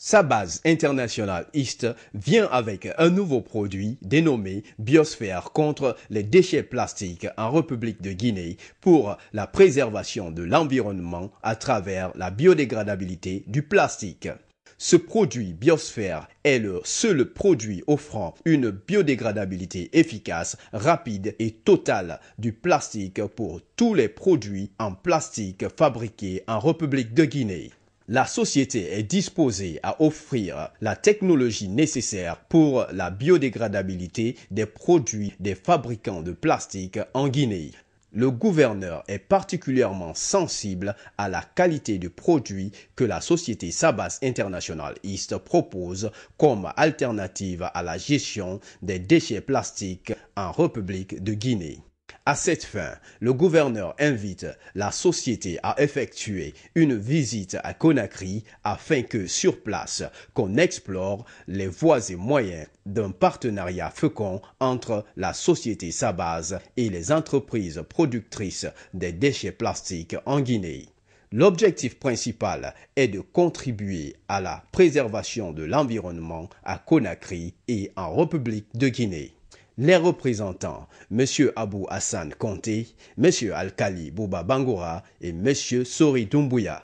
Sa base internationale East vient avec un nouveau produit dénommé Biosphère contre les déchets plastiques en République de Guinée pour la préservation de l'environnement à travers la biodégradabilité du plastique. Ce produit Biosphère est le seul produit offrant une biodégradabilité efficace, rapide et totale du plastique pour tous les produits en plastique fabriqués en République de Guinée la société est disposée à offrir la technologie nécessaire pour la biodégradabilité des produits des fabricants de plastique en Guinée. Le gouverneur est particulièrement sensible à la qualité de produits que la société Sabas International East propose comme alternative à la gestion des déchets plastiques en République de Guinée. À cette fin, le gouverneur invite la société à effectuer une visite à Conakry afin que sur place, qu'on explore les voies et moyens d'un partenariat fécond entre la société Sabaz et les entreprises productrices des déchets plastiques en Guinée. L'objectif principal est de contribuer à la préservation de l'environnement à Conakry et en République de Guinée les représentants Monsieur Abou Hassan Conté, M. Alkali Bouba Bangoura et Monsieur Sori Doumbouya.